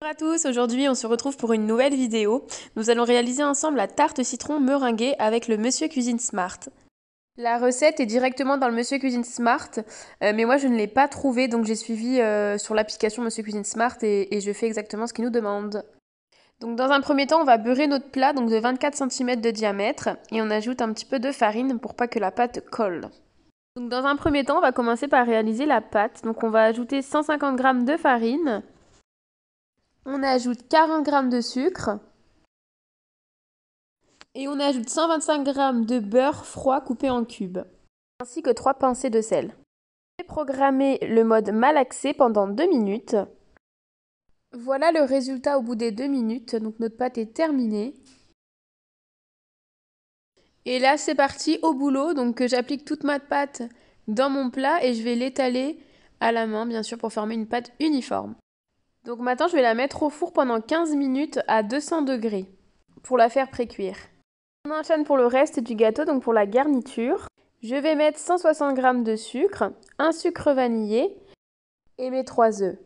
Bonjour à tous, aujourd'hui on se retrouve pour une nouvelle vidéo. Nous allons réaliser ensemble la tarte citron meringuée avec le Monsieur Cuisine Smart. La recette est directement dans le Monsieur Cuisine Smart, euh, mais moi je ne l'ai pas trouvée donc j'ai suivi euh, sur l'application Monsieur Cuisine Smart et, je fais exactement ce qu'il nous demande. Donc dans un premier temps on va beurrer notre plat donc de 24 cm de diamètre et on ajoute un petit peu de farine pour pas que la pâte colle. Donc dans un premier temps on va commencer par réaliser la pâte. Donc on va ajouter 150 g de farine, on ajoute 40 g de sucre et on ajoute 125 g de beurre froid coupé en cubes, ainsi que 3 pincées de sel. vais programmer le mode malaxé pendant 2 minutes. Voilà le résultat au bout des 2 minutes, donc notre pâte est terminée. Et là c'est parti au boulot, donc j'applique toute ma pâte dans mon plat et je vais l'étaler à la main bien sûr pour former une pâte uniforme. Donc maintenant, je vais la mettre au four pendant 15 minutes à 200 degrés pour la faire pré-cuire. On enchaîne pour le reste du gâteau, donc pour la garniture. Je vais mettre 160 g de sucre, un sucre vanillé et mes 3 œufs.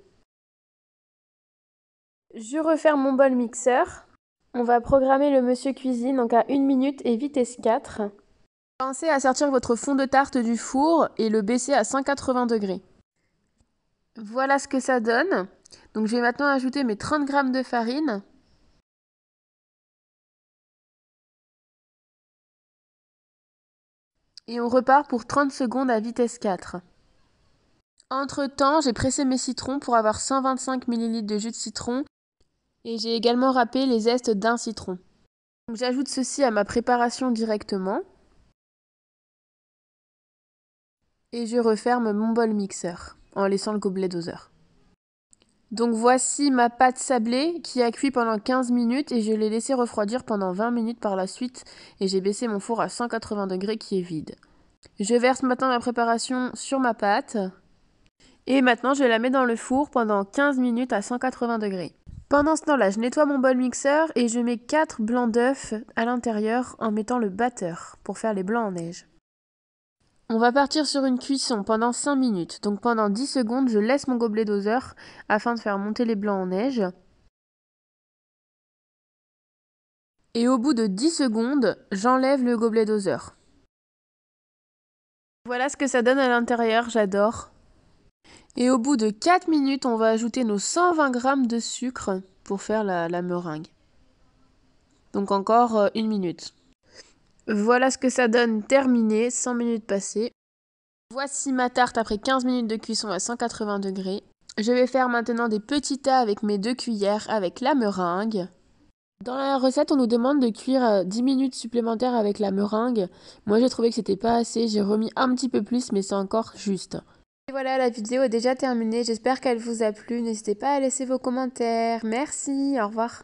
Je referme mon bol mixeur. On va programmer le monsieur cuisine donc à 1 minute et vitesse 4. Pensez à sortir votre fond de tarte du four et le baisser à 180 degrés. Voilà ce que ça donne. Donc je vais maintenant ajouter mes 30 g de farine. Et on repart pour 30 secondes à vitesse 4. Entre-temps, j'ai pressé mes citrons pour avoir 125 ml de jus de citron et j'ai également râpé les zestes d'un citron. J'ajoute ceci à ma préparation directement et je referme mon bol mixeur en laissant le gobelet doseur. Donc voici ma pâte sablée qui a cuit pendant 15 minutes et je l'ai laissée refroidir pendant 20 minutes par la suite et j'ai baissé mon four à 180 degrés qui est vide. Je verse maintenant ma préparation sur ma pâte et maintenant je la mets dans le four pendant 15 minutes à 180 degrés. Pendant ce temps-là, je nettoie mon bol mixeur et je mets 4 blancs d'œufs à l'intérieur en mettant le batteur pour faire les blancs en neige. On va partir sur une cuisson pendant 5 minutes. Donc pendant 10 secondes, je laisse mon gobelet doseur afin de faire monter les blancs en neige. Et au bout de 10 secondes, j'enlève le gobelet doseur. Voilà ce que ça donne à l'intérieur, j'adore. Et au bout de 4 minutes, on va ajouter nos 120 g de sucre pour faire la, la meringue. Donc encore euh, une minute. Voilà ce que ça donne terminé, 100 minutes passées. Voici ma tarte après 15 minutes de cuisson à 180 degrés. Je vais faire maintenant des petits tas avec mes deux cuillères avec la meringue. Dans la recette, on nous demande de cuire 10 euh, minutes supplémentaires avec la meringue. Moi, j'ai trouvé que c'était pas assez, j'ai remis un petit peu plus, mais c'est encore juste. Et voilà, la vidéo est déjà terminée. J'espère qu'elle vous a plu. N'hésitez pas à laisser vos commentaires. Merci, au revoir.